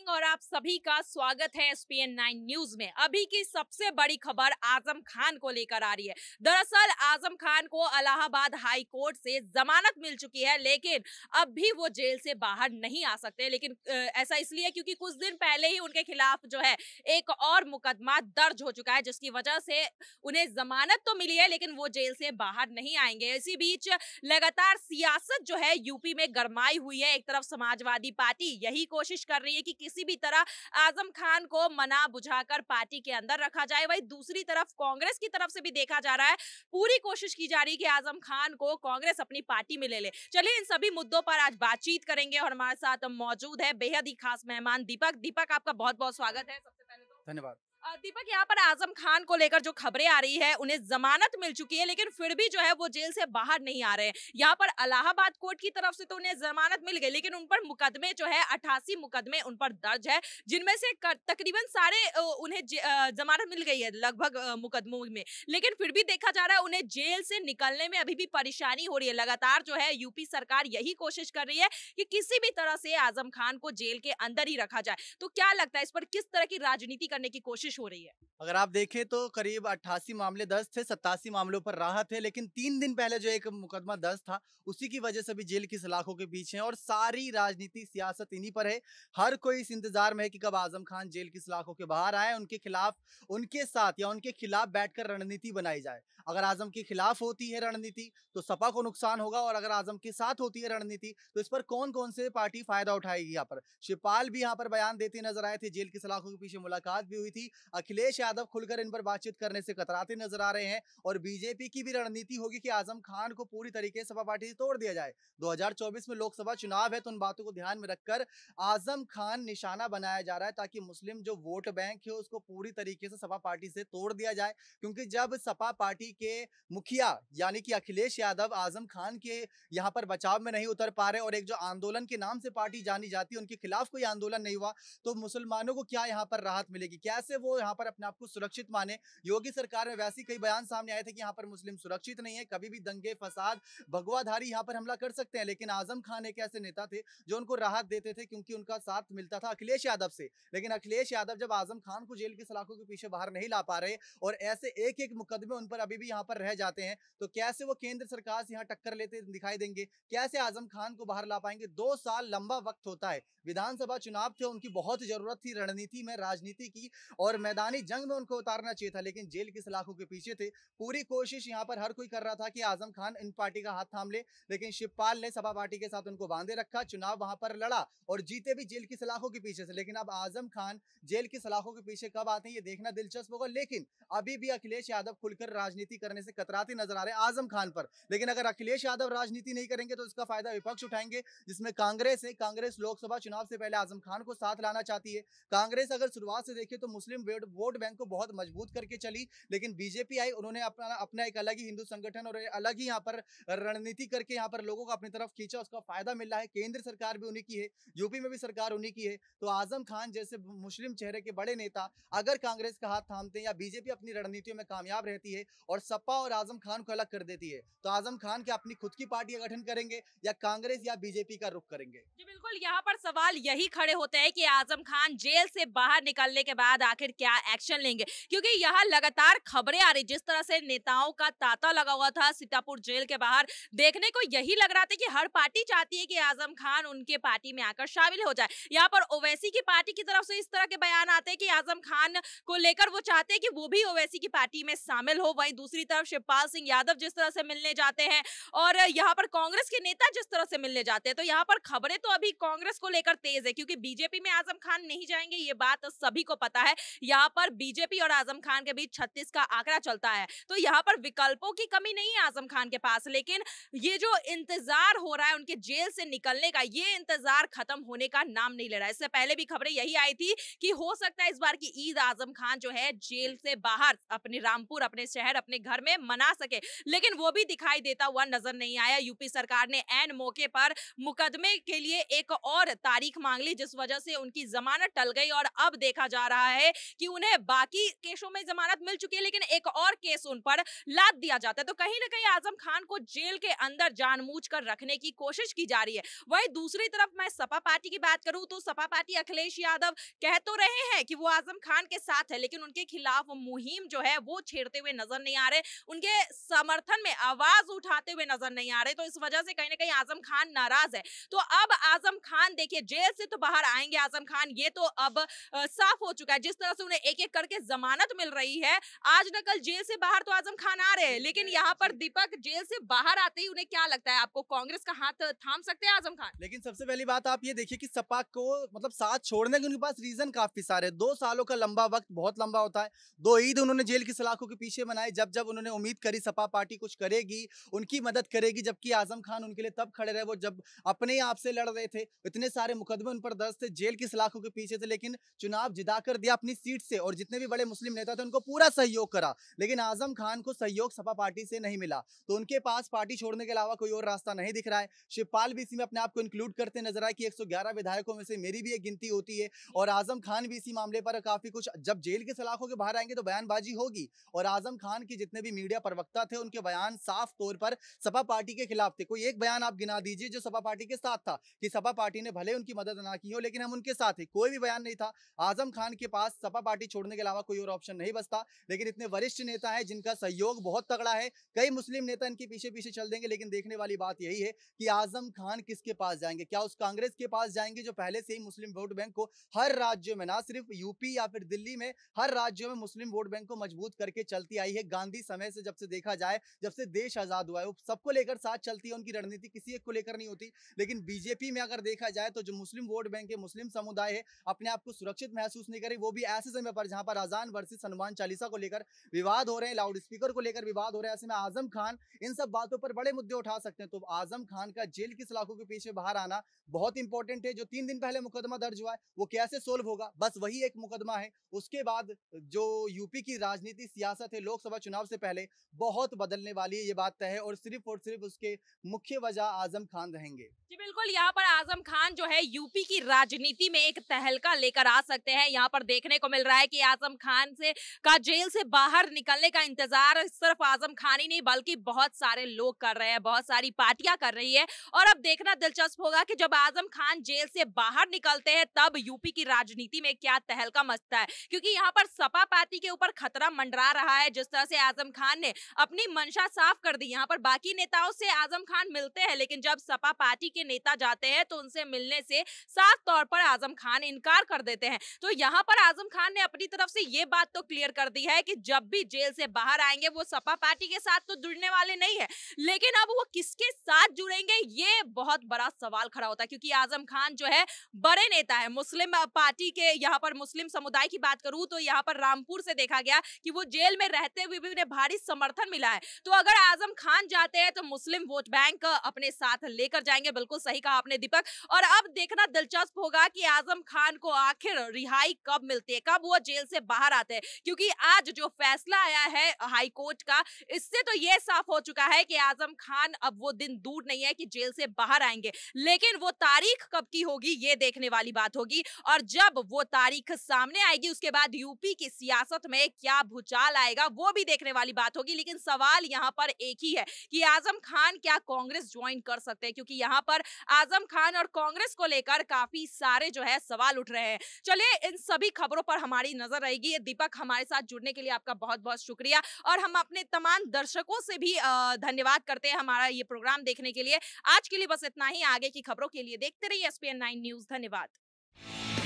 morning और आप सभी का स्वागत है एस पी न्यूज में अभी की सबसे बड़ी खबर आजम खान को लेकर आ रही है दरअसल आजम खान को अलाहाबाद हाई कोर्ट से जमानत मिल चुकी है लेकिन अब भी वो जेल से बाहर नहीं आ सकते लेकिन ऐसा इसलिए क्योंकि कुछ दिन पहले ही उनके खिलाफ जो है एक और मुकदमा दर्ज हो चुका है जिसकी वजह से उन्हें जमानत तो मिली है लेकिन वो जेल से बाहर नहीं आएंगे इसी बीच लगातार सियासत जो है यूपी में गरमाई हुई है एक तरफ समाजवादी पार्टी यही कोशिश कर रही है कि किस किसी भी तरह आजम खान को मना बुझाकर पार्टी के अंदर रखा जाए वही दूसरी तरफ कांग्रेस की तरफ से भी देखा जा रहा है पूरी कोशिश की जा रही है कि आजम खान को कांग्रेस अपनी पार्टी में ले ले चलिए इन सभी मुद्दों पर आज बातचीत करेंगे और हमारे साथ मौजूद है बेहद ही खास मेहमान दीपक दीपक आपका बहुत बहुत स्वागत है सबसे पहले तो धन्यवाद दीपक यहाँ पर आजम खान को लेकर जो खबरें आ रही है उन्हें जमानत मिल चुकी है लेकिन फिर भी जो है वो जेल से बाहर नहीं आ रहे हैं यहाँ पर अलाहाबाद कोर्ट की तरफ से तो उन्हें जमानत मिल गई लेकिन उन पर मुकदमे जो है अठासी मुकदमे उन पर दर्ज है जिनमें से तकरीबन सारे उन्हें जमानत मिल गई है लगभग मुकदमों में लेकिन फिर भी देखा जा रहा है उन्हें जेल से निकलने में अभी भी परेशानी हो रही है लगातार जो है यूपी सरकार यही कोशिश कर रही है कि किसी भी तरह से आजम खान को जेल के अंदर ही रखा जाए तो क्या लगता है इस पर किस तरह की राजनीति करने की कोशिश कोशिश हो रही है अगर आप देखें तो करीब अट्ठासी मामले दर्ज थे सत्तासी मामलों पर राहत थे लेकिन तीन दिन पहले जो एक मुकदमा दर्ज था उसी की वजह से भी जेल की सलाखों के बीच हैं और सारी राजनीति सियासत इन्हीं पर है हर कोई इस इंतजार में है कि कब आजम खान जेल की सलाखों के बाहर आए उनके खिलाफ उनके साथ या उनके खिलाफ बैठकर रणनीति बनाई जाए अगर आजम के खिलाफ होती है रणनीति तो सपा को नुकसान होगा और अगर आजम के साथ होती है रणनीति तो इस पर कौन कौन से पार्टी फायदा उठाएगी यहाँ पर शिवपाल भी यहाँ पर बयान देते नजर आए थे जेल की सलाखों के पीछे मुलाकात भी हुई थी अखिलेश यादव खुलकर इन पर बातचीत करने से कतराते नजर आ रहे हैं और बीजेपी की भी रणनीति होगी कि आजम खान को पूरी तरीके से सपा पार्टी से तोड़ दिया जाए 2024 में लोकसभा चुनाव है तो उन बातों को ध्यान में रखकर आजम खान निशाना बनाया जा रहा है ताकि मुस्लिम जो वोट बैंक है उसको पूरी तरीके से सपा पार्टी से तोड़ दिया जाए क्योंकि जब सपा पार्टी के मुखिया यानी कि अखिलेश यादव आजम खान के यहाँ पर बचाव में नहीं उतर पा रहे और एक जो आंदोलन के नाम से पार्टी जानी जाती है उनके खिलाफ कोई आंदोलन नहीं हुआ तो मुसलमानों को क्या यहाँ पर राहत मिलेगी कैसे वो यहाँ पर अपने आप को सुरक्षित माने योगी सरकार में वैसे कई बयान सामने आए थे कि यहाँ पर मुस्लिम सुरक्षित नहीं है कभी भी दंगे फसाद भगवाधारी यहाँ पर हमला कर सकते हैं लेकिन आजम खान एक ऐसे नेता थे जो उनको राहत देते थे क्योंकि उनका साथ मिलता था अखिलेश यादव से लेकिन अखिलेश यादव जब आजम खान को जेल की सलाखों के पीछे बाहर नहीं ला पा रहे और ऐसे एक एक मुकदमे उन पर अभी भी यहाँ पर रह जाते हैं तो कैसे वो केंद्र सरकार से यहाँ टक्कर लेते दिखाई देंगे कैसे आजम खान को बाहर ला पाएंगे दो साल लंबा वक्त होता है विधानसभा चुनाव थे उनकी बहुत जरूरत थी रणनीति में राजनीति की और मैदानी जंग में उनको उतारना चाहिए था लेकिन जेल की सलाखों के पीछे थे पूरी कोशिश यहाँ पर हर कोई कर रहा था कि आजम खान इन पार्टी का हाथ थाम ले लेकिन शिवपाल ने सपा पार्टी के साथ उनको बांधे रखा चुनाव वहां पर लड़ा और जीते भी जेल की सलाखों के पीछे से लेकिन अब आजम खान जेल की सलाखों के पीछे कब आते हैं ये देखना दिलचस्प होगा लेकिन अभी भी अखिलेश यादव खुलकर राजनीति करने से कतराते नजर आ रहे हैं आजम खान पर लेकिन अगर अखिलेश यादव राजनीति नहीं करेंगे तो इसका फायदा विपक्ष उठाएंगे जिसमें कांग्रेस है कांग्रेस लोकसभा चुनाव से पहले आजम खान को साथ लाना चाहती है कांग्रेस अगर शुरुआत से देखे तो मुस्लिम वोट बैंक को बहुत मजबूत करके चली लेकिन बीजेपी आई उन्होंने अपना अपना एक अलग ही हिंदू संगठन और अलग ही यहाँ पर रणनीति करके यहाँ पर लोगों को अपनी तरफ खींचा उसका फायदा मिल है केंद्र सरकार भी उन्हीं की है यूपी में भी सरकार उन्हीं की है तो आजम खान जैसे मुस्लिम चेहरे के बड़े नेता अगर कांग्रेस का हाथ थामते या बीजेपी अपनी रणनीतियों में कामयाब रहती है और सपा और आजम खान को अलग कर देती है तो आजम खान के अपनी खुद की पार्टी का गठन करेंगे या कांग्रेस या बीजेपी का रुख करेंगे जी बिल्कुल यहाँ पर सवाल यही खड़े होते हैं कि आजम खान जेल से बाहर निकलने के बाद आखिर क्या एक्शन एक्शन लेंगे क्योंकि यहाँ लगातार खबरें आ रही जिस तरह से नेताओं का तांता लगा हुआ था सीतापुर जेल के बाहर देखने को यही लग रहा था कि हर पार्टी चाहती है कि आजम खान उनके पार्टी में आकर शामिल हो जाए यहाँ पर ओवैसी की पार्टी की तरफ से इस तरह के बयान आते हैं कि आजम खान को लेकर वो चाहते हैं कि वो भी ओवैसी की पार्टी में शामिल हो वहीं दूसरी तरफ शिवपाल सिंह यादव जिस तरह से मिलने जाते हैं और यहाँ पर कांग्रेस के नेता जिस तरह से मिलने जाते हैं तो यहाँ पर खबरें तो अभी कांग्रेस को लेकर तेज है क्योंकि बीजेपी में आजम खान नहीं जाएंगे ये बात सभी को पता है यहाँ पर बीजेपी और आजम खान के बीच छत्तीस का आंकड़ा चलता है तो यहाँ पर विकल्पों की कमी नहीं है आजम खान के पास लेकिन ये जो इंतजार हो रहा है उनके जेल से निकलने का ये इंतजार खत्म होने का नाम नहीं ले रहा है इससे पहले भी खबरें यही आई थी कि हो सकता है इस बार की ईद आजम खान जो है जेल से बाहर अपने रामपुर अपने शहर अपने घर में मना सके लेकिन वो भी दिखाई देता हुआ नजर नहीं आया यूपी सरकार ने एन मौके पर मुकदमे के लिए एक और तारीख मांग ली जिस वजह से उनकी जमानत टल गई और अब देखा जा रहा है कि उन्हें बाकी केसों में जमानत मिल चुकी है लेकिन एक और केस उन पर लाद दिया जाता है तो कहीं ना कहीं आजम खान को जेल के अंदर जानबूझ कर रखने की कोशिश की जा रही है वही दूसरी तरफ मैं सपा पार्टी की बात करूं तो सपा पार्टी अखिलेश यादव कह तो रहे हैं कि वो आजम खान के साथ है लेकिन उनके खिलाफ मुहिम जो है वो छेड़ते हुए नजर नहीं आ रहे उनके समर्थन में आवाज उठाते हुए नजर नहीं आ रहे तो इस वजह से कहीं ना कहीं आजम खान नाराज है तो अब आजम खान देखिए जेल से तो बाहर आएंगे आजम खान ये तो अब साफ हो चुका है जिस तरह से उन्हें एक एक कर करके जमानत मिल रही है आज न कल जेल से बाहर तो आजम खान आ रहे हैं लेकिन यहाँ पर दीपक जेल से बाहर आते ही उन्हें क्या लगता है आपको कांग्रेस का हाथ थाम सकते हैं आजम खान लेकिन सबसे पहली बात आप ये देखिए कि सपा को मतलब साथ छोड़ने के उनके पास रीजन काफी सारे दो सालों का लंबा वक्त बहुत लंबा होता है दो ईद उन्होंने जेल की सलाखों के पीछे मनाए जब जब उन्होंने उम्मीद करी सपा पार्टी कुछ करेगी उनकी मदद करेगी जबकि आजम खान उनके लिए तब खड़े रहे वो जब अपने आप से लड़ रहे थे इतने सारे मुकदमे उन पर दर्ज थे जेल की सलाखों के पीछे थे लेकिन चुनाव जिता कर दिया अपनी सीट से और जितने भी बड़े मुस्लिम नेता थे उनको पूरा सहयोग करा लेकिन आजम खान को सहयोग सपा पार्टी से नहीं मिला तो उनके पास पार्टी छोड़ने के अलावा कोई और रास्ता नहीं दिख रहा है शिवपाल भी इसी में अपने आप को इंक्लूड करते नजर आए कि एक विधायकों में से मेरी भी एक गिनती होती है और आजम खान भी इसी मामले पर काफी कुछ जब जेल के सलाखों के बाहर आएंगे तो बयानबाजी होगी और आजम खान के जितने भी मीडिया प्रवक्ता थे उनके बयान साफ तौर पर सपा पार्टी के खिलाफ थे कोई एक बयान आप गिना दीजिए जो सपा पार्टी के साथ था कि सपा पार्टी ने भले उनकी मदद ना की हो लेकिन हम उनके साथ है कोई भी बयान नहीं था आजम खान के पास सपा पार्टी छोड़ने के अलावा कोई और ऑप्शन नहीं बचता लेकिन इतने वरिष्ठ नेता है जिनका सहयोग बहुत तगड़ा है कई मुस्लिम नेता इनके पीछे पीछे चल देंगे लेकिन देखने वाली बात यही है कि आजम खान किसके पास जाएंगे क्या उस कांग्रेस के पास जाएंगे जो पहले से ही मुस्लिम वोट बैंक को हर राज्य में ना सिर्फ यूपी या फिर दिल्ली में हर राज्यों में मुस्लिम वोट बैंक को मजबूत करके चलती आई है गांधी समय से जब से देखा जाए जब से देश आजाद हुआ है वो सबको लेकर साथ चलती है उनकी रणनीति किसी एक को लेकर नहीं होती लेकिन बीजेपी में अगर देखा जाए तो जो मुस्लिम वोट बैंक है मुस्लिम समुदाय है अपने आप को सुरक्षित महसूस नहीं करे वो भी ऐसे समय पर जहां पर अजान वर्सेस हनुमान चालीसा को लेकर विवाद हो रहे हैं लाउड स्पीकर को लेकर विवाद हो रहे हैं ऐसे में आजम खान इन सब बातों पर बड़े मुद्दे उठा सकते हैं तो आजम खान का जेल की सलाखों के पीछे बाहर आना बहुत इंपॉर्टेंट है जो तीन दिन पहले मुकदमा दर्ज हुआ है वो कैसे सोल्व होगा बस वही एक मुकदमा है उसके बाद जो यूपी की राजनीति सियासत है लोकसभा चुनाव से पहले बहुत बदलने वाली है ये बात तय है और सिर्फ और सिर्फ उसके मुख्य वजह आजम खान रहेंगे जी बिल्कुल यहाँ पर आजम खान जो है यूपी की राजनीति में एक तहलका लेकर आ सकते हैं यहाँ पर देखने को मिल रहा है कि आजम आजम खान से का जेल से बाहर निकलने का इंतजार सिर्फ आजम खान ही नहीं बल्कि बहुत सारे लोग कर रहे हैं बहुत सारी पार्टियां कर रही है और अब देखना दिलचस्प होगा कि जब आजम खान जेल से बाहर निकलते हैं तब यूपी की राजनीति में क्या तहलका मचता है क्योंकि यहाँ पर सपा पार्टी के ऊपर खतरा मंडरा रहा है जिस तरह से आजम खान ने अपनी मंशा साफ कर दी यहाँ पर बाकी नेताओं से आजम खान मिलते हैं लेकिन जब सपा पार्टी के नेता जाते हैं तो उनसे मिलने से साफ तौर पर आजम खान इनकार कर देते हैं तो यहाँ पर आजम खान ने अपनी तरफ तरफ से ये बात तो क्लियर कर दी है कि जब भी जेल से बाहर आएंगे वो सपा पार्टी के साथ तो जुड़ने वाले नहीं है लेकिन अब वो किसके साथ जुड़ेंगे ये बहुत बड़ा सवाल खड़ा होता है क्योंकि आजम खान जो है बड़े नेता है मुस्लिम पार्टी के यहाँ पर मुस्लिम समुदाय की बात करूं तो यहाँ पर रामपुर से देखा गया कि वो जेल में रहते हुए भी उन्हें भारी समर्थन मिला है तो अगर आजम खान जाते हैं तो मुस्लिम वोट बैंक अपने साथ लेकर जाएंगे बिल्कुल सही कहा आपने दीपक और अब देखना दिलचस्प होगा कि आजम खान को आखिर रिहाई कब मिलती है कब वो जेल से से बाहर आते हैं क्योंकि आज जो फैसला आया है हाईकोर्ट का इससे तो यह साफ हो चुका है कि आजम खान अब वो दिन दूर नहीं है कि जेल से बाहर आएंगे लेकिन वो तारीख कब की होगी ये देखने वाली बात होगी और जब वो तारीख सामने आएगी उसके बाद यूपी की सियासत में क्या भूचाल आएगा वो भी देखने वाली बात होगी लेकिन सवाल यहाँ पर एक ही है कि आजम खान क्या कांग्रेस ज्वाइन कर सकते हैं क्योंकि यहां पर आजम खान और कांग्रेस को लेकर काफी सारे जो है सवाल उठ रहे हैं चलिए इन सभी खबरों पर हमारी नजर रहेगी दीपक हमारे साथ जुड़ने के लिए आपका बहुत बहुत शुक्रिया और हम अपने तमाम दर्शकों से भी धन्यवाद करते हैं हमारा ये प्रोग्राम देखने के लिए आज के लिए बस इतना ही आगे की खबरों के लिए देखते रहिए एस पी न्यूज धन्यवाद